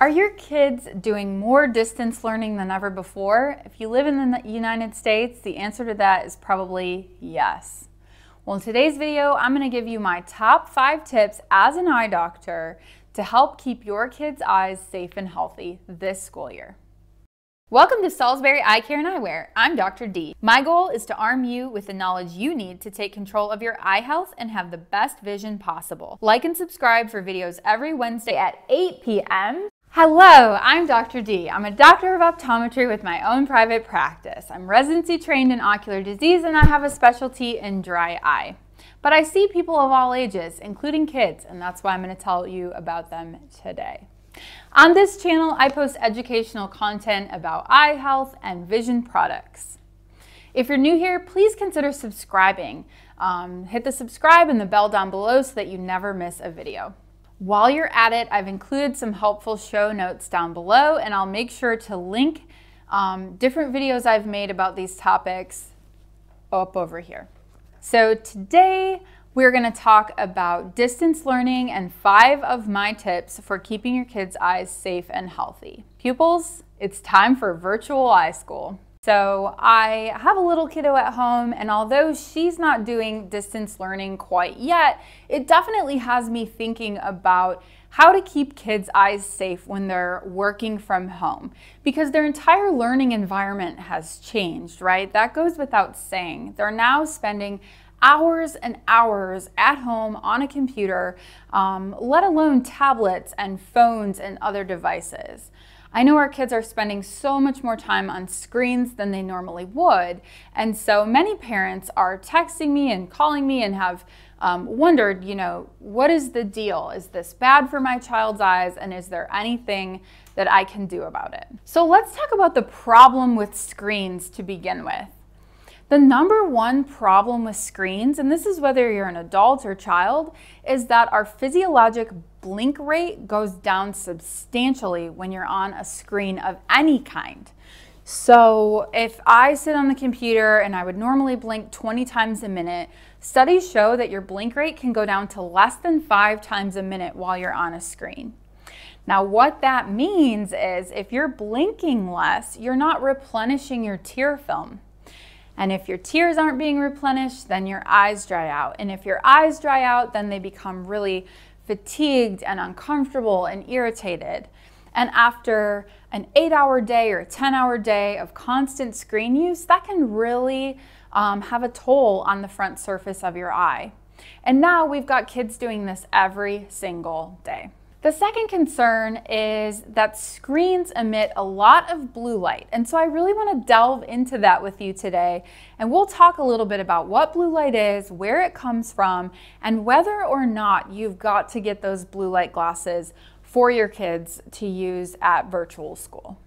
Are your kids doing more distance learning than ever before? If you live in the United States, the answer to that is probably yes. Well, in today's video, I'm gonna give you my top five tips as an eye doctor to help keep your kids' eyes safe and healthy this school year. Welcome to Salisbury Eye Care and Eyewear. I'm Dr. D. My goal is to arm you with the knowledge you need to take control of your eye health and have the best vision possible. Like and subscribe for videos every Wednesday at 8 p.m. Hello, I'm Dr. D. I'm a doctor of optometry with my own private practice. I'm residency trained in ocular disease and I have a specialty in dry eye. But I see people of all ages, including kids, and that's why I'm going to tell you about them today. On this channel, I post educational content about eye health and vision products. If you're new here, please consider subscribing. Um, hit the subscribe and the bell down below so that you never miss a video. While you're at it, I've included some helpful show notes down below and I'll make sure to link um, different videos I've made about these topics up over here. So today we're gonna talk about distance learning and five of my tips for keeping your kids' eyes safe and healthy. Pupils, it's time for virtual eye school. So I have a little kiddo at home, and although she's not doing distance learning quite yet, it definitely has me thinking about how to keep kids' eyes safe when they're working from home because their entire learning environment has changed, right? That goes without saying. They're now spending hours and hours at home on a computer, um, let alone tablets and phones and other devices. I know our kids are spending so much more time on screens than they normally would. And so many parents are texting me and calling me and have um, wondered, you know, what is the deal? Is this bad for my child's eyes? And is there anything that I can do about it? So let's talk about the problem with screens to begin with. The number one problem with screens, and this is whether you're an adult or child, is that our physiologic blink rate goes down substantially when you're on a screen of any kind. So if I sit on the computer and I would normally blink 20 times a minute, studies show that your blink rate can go down to less than five times a minute while you're on a screen. Now, what that means is if you're blinking less, you're not replenishing your tear film. And if your tears aren't being replenished, then your eyes dry out. And if your eyes dry out, then they become really fatigued and uncomfortable and irritated. And after an eight hour day or a 10 hour day of constant screen use, that can really um, have a toll on the front surface of your eye. And now we've got kids doing this every single day. The second concern is that screens emit a lot of blue light. And so I really want to delve into that with you today. And we'll talk a little bit about what blue light is, where it comes from, and whether or not you've got to get those blue light glasses for your kids to use at virtual school.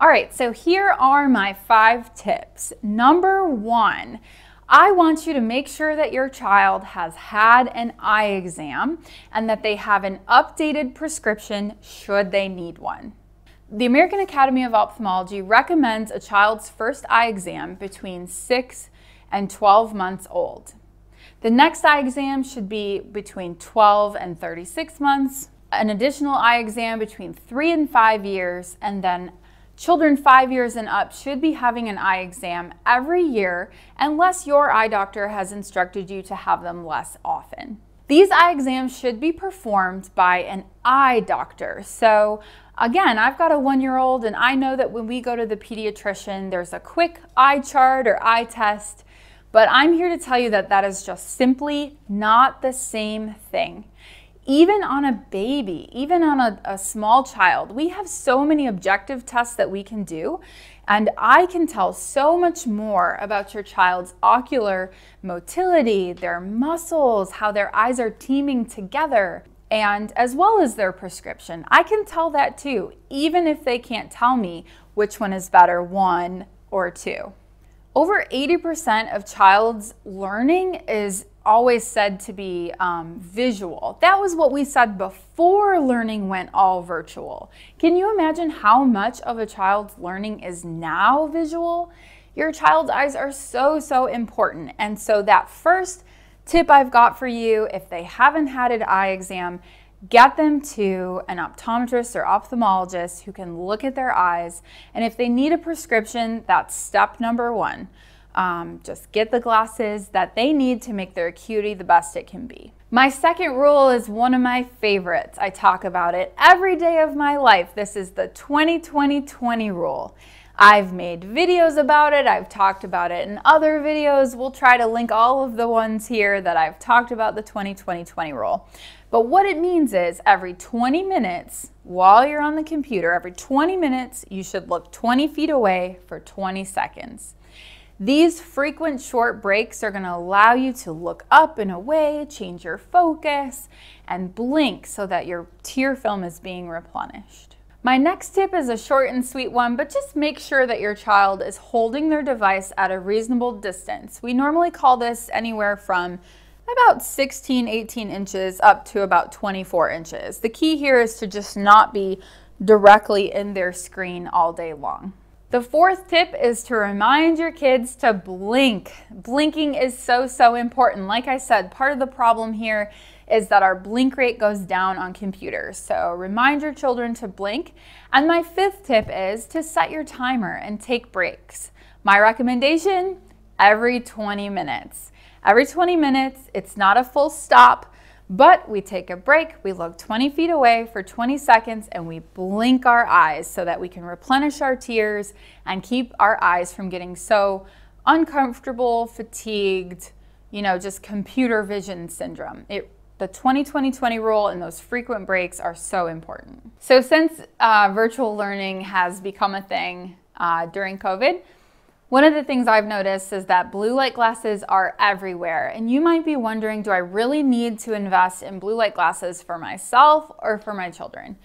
All right, so here are my five tips. Number one, I want you to make sure that your child has had an eye exam and that they have an updated prescription should they need one. The American Academy of Ophthalmology recommends a child's first eye exam between 6 and 12 months old. The next eye exam should be between 12 and 36 months, an additional eye exam between 3 and 5 years, and then Children five years and up should be having an eye exam every year unless your eye doctor has instructed you to have them less often. These eye exams should be performed by an eye doctor. So again, I've got a one-year-old and I know that when we go to the pediatrician, there's a quick eye chart or eye test, but I'm here to tell you that that is just simply not the same thing even on a baby, even on a, a, small child, we have so many objective tests that we can do. And I can tell so much more about your child's ocular motility, their muscles, how their eyes are teaming together, and as well as their prescription. I can tell that too, even if they can't tell me which one is better, one or two. Over 80% of child's learning is always said to be um, visual. That was what we said before learning went all virtual. Can you imagine how much of a child's learning is now visual? Your child's eyes are so, so important. And so, that first tip I've got for you if they haven't had an eye exam, get them to an optometrist or ophthalmologist who can look at their eyes. And if they need a prescription, that's step number one um, just get the glasses that they need to make their acuity the best it can be. My second rule is one of my favorites. I talk about it every day of my life. This is the 20-20-20 rule. I've made videos about it, I've talked about it in other videos. We'll try to link all of the ones here that I've talked about the 20-20-20 rule. But what it means is every 20 minutes while you're on the computer, every 20 minutes, you should look 20 feet away for 20 seconds. These frequent short breaks are going to allow you to look up and away, change your focus, and blink so that your tear film is being replenished. My next tip is a short and sweet one, but just make sure that your child is holding their device at a reasonable distance. We normally call this anywhere from about 16, 18 inches up to about 24 inches. The key here is to just not be directly in their screen all day long. The fourth tip is to remind your kids to blink. Blinking is so, so important. Like I said, part of the problem here is that our blink rate goes down on computers. So remind your children to blink. And my fifth tip is to set your timer and take breaks. My recommendation every 20 minutes. Every 20 minutes, it's not a full stop. But we take a break, we look 20 feet away for 20 seconds, and we blink our eyes so that we can replenish our tears and keep our eyes from getting so uncomfortable, fatigued, you know, just computer vision syndrome. It the 20 20 20 rule and those frequent breaks are so important. So, since uh, virtual learning has become a thing uh, during COVID, one of the things I've noticed is that blue light glasses are everywhere, and you might be wondering, do I really need to invest in blue light glasses for myself or for my children?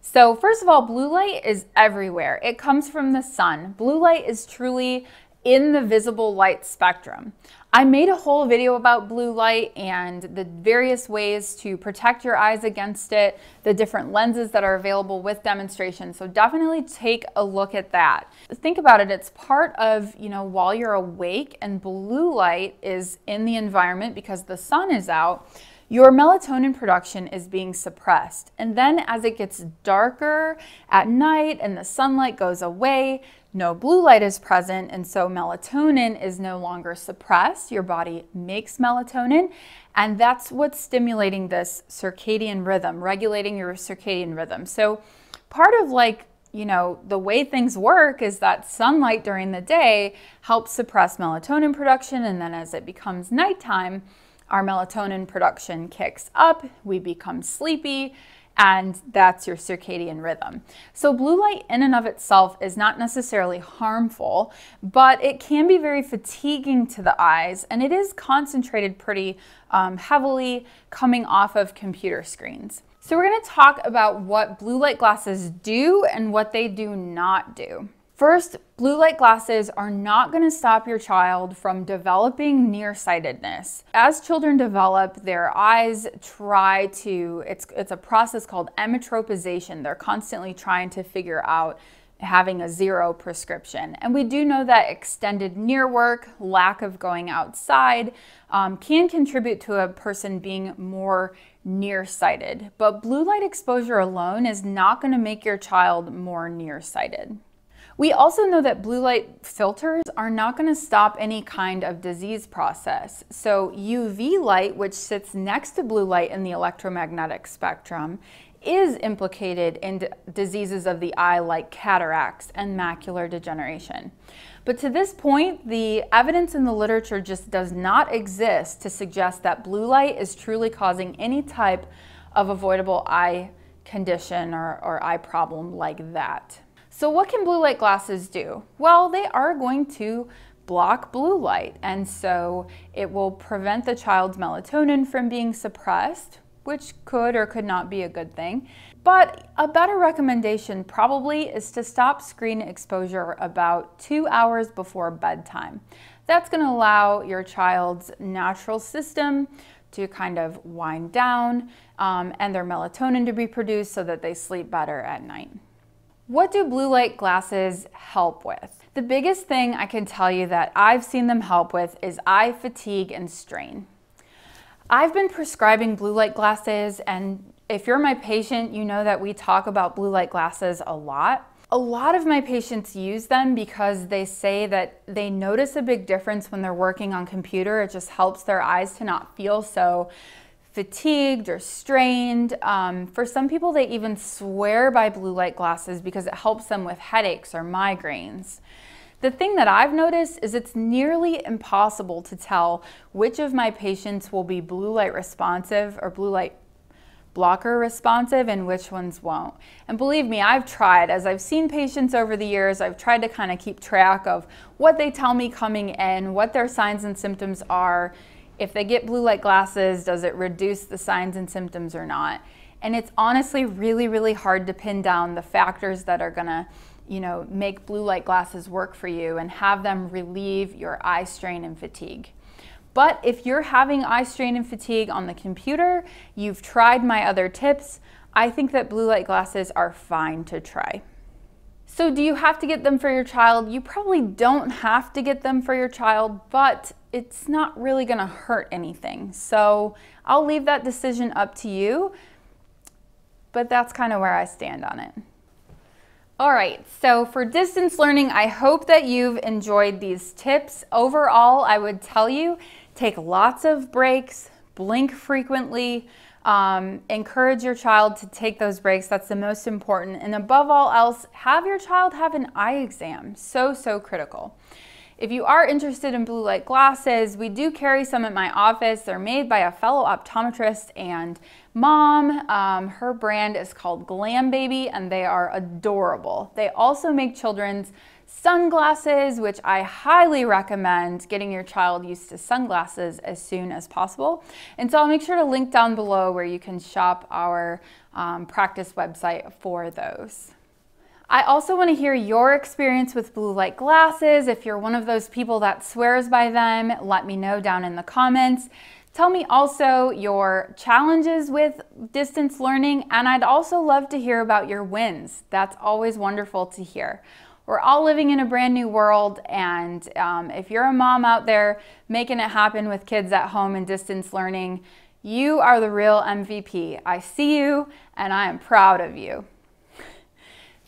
So first of all, blue light is everywhere. It comes from the sun. Blue light is truly in the visible light spectrum. I made a whole video about blue light and the various ways to protect your eyes against it, the different lenses that are available with demonstrations. So definitely take a look at that. Think about it, it's part of, you know, while you're awake and blue light is in the environment because the sun is out, your melatonin production is being suppressed. And then as it gets darker at night and the sunlight goes away, no blue light is present, and so melatonin is no longer suppressed. Your body makes melatonin, and that's what's stimulating this circadian rhythm, regulating your circadian rhythm. So, part of like you know, the way things work is that sunlight during the day helps suppress melatonin production, and then as it becomes nighttime, our melatonin production kicks up, we become sleepy, and that's your circadian rhythm. So blue light in and of itself is not necessarily harmful, but it can be very fatiguing to the eyes and it is concentrated pretty um, heavily coming off of computer screens. So we're gonna talk about what blue light glasses do and what they do not do. First, blue light glasses are not going to stop your child from developing nearsightedness. As children develop, their eyes try to, it's, it's a process called emmetropization. They're constantly trying to figure out having a zero prescription. And we do know that extended near work, lack of going outside, um, can contribute to a person being more nearsighted. But blue light exposure alone is not going to make your child more nearsighted. We also know that blue light filters are not going to stop any kind of disease process. So UV light, which sits next to blue light in the electromagnetic spectrum, is implicated in diseases of the eye like cataracts and macular degeneration. But to this point, the evidence in the literature just does not exist to suggest that blue light is truly causing any type of avoidable eye condition or, or eye problem like that. So what can blue light glasses do? Well, they are going to block blue light, and so it will prevent the child's melatonin from being suppressed, which could or could not be a good thing. But a better recommendation probably is to stop screen exposure about two hours before bedtime. That's gonna allow your child's natural system to kind of wind down um, and their melatonin to be produced so that they sleep better at night. What do blue light glasses help with? The biggest thing I can tell you that I've seen them help with is eye fatigue and strain. I've been prescribing blue light glasses and if you're my patient, you know that we talk about blue light glasses a lot. A lot of my patients use them because they say that they notice a big difference when they're working on computer. It just helps their eyes to not feel so fatigued or strained. Um, for some people, they even swear by blue light glasses because it helps them with headaches or migraines. The thing that I've noticed is it's nearly impossible to tell which of my patients will be blue light responsive or blue light blocker responsive and which ones won't. And believe me, I've tried. As I've seen patients over the years, I've tried to kind of keep track of what they tell me coming in, what their signs and symptoms are, if they get blue light glasses, does it reduce the signs and symptoms or not? And it's honestly really, really hard to pin down the factors that are gonna, you know, make blue light glasses work for you and have them relieve your eye strain and fatigue. But if you're having eye strain and fatigue on the computer, you've tried my other tips, I think that blue light glasses are fine to try. So do you have to get them for your child? You probably don't have to get them for your child, but it's not really gonna hurt anything. So I'll leave that decision up to you, but that's kind of where I stand on it. All right, so for distance learning, I hope that you've enjoyed these tips. Overall, I would tell you, take lots of breaks, blink frequently, um, encourage your child to take those breaks. That's the most important. And above all else, have your child have an eye exam. So, so critical. If you are interested in blue light glasses, we do carry some at my office. They're made by a fellow optometrist and mom. Um, her brand is called Glam Baby and they are adorable. They also make children's sunglasses, which I highly recommend getting your child used to sunglasses as soon as possible. And so I'll make sure to link down below where you can shop our um, practice website for those. I also want to hear your experience with blue light glasses. If you're one of those people that swears by them, let me know down in the comments. Tell me also your challenges with distance learning, and I'd also love to hear about your wins. That's always wonderful to hear. We're all living in a brand new world, and um, if you're a mom out there making it happen with kids at home and distance learning, you are the real MVP. I see you, and I am proud of you.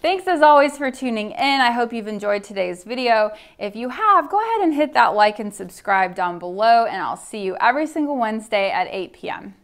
Thanks as always for tuning in. I hope you've enjoyed today's video. If you have, go ahead and hit that like and subscribe down below and I'll see you every single Wednesday at 8 p.m.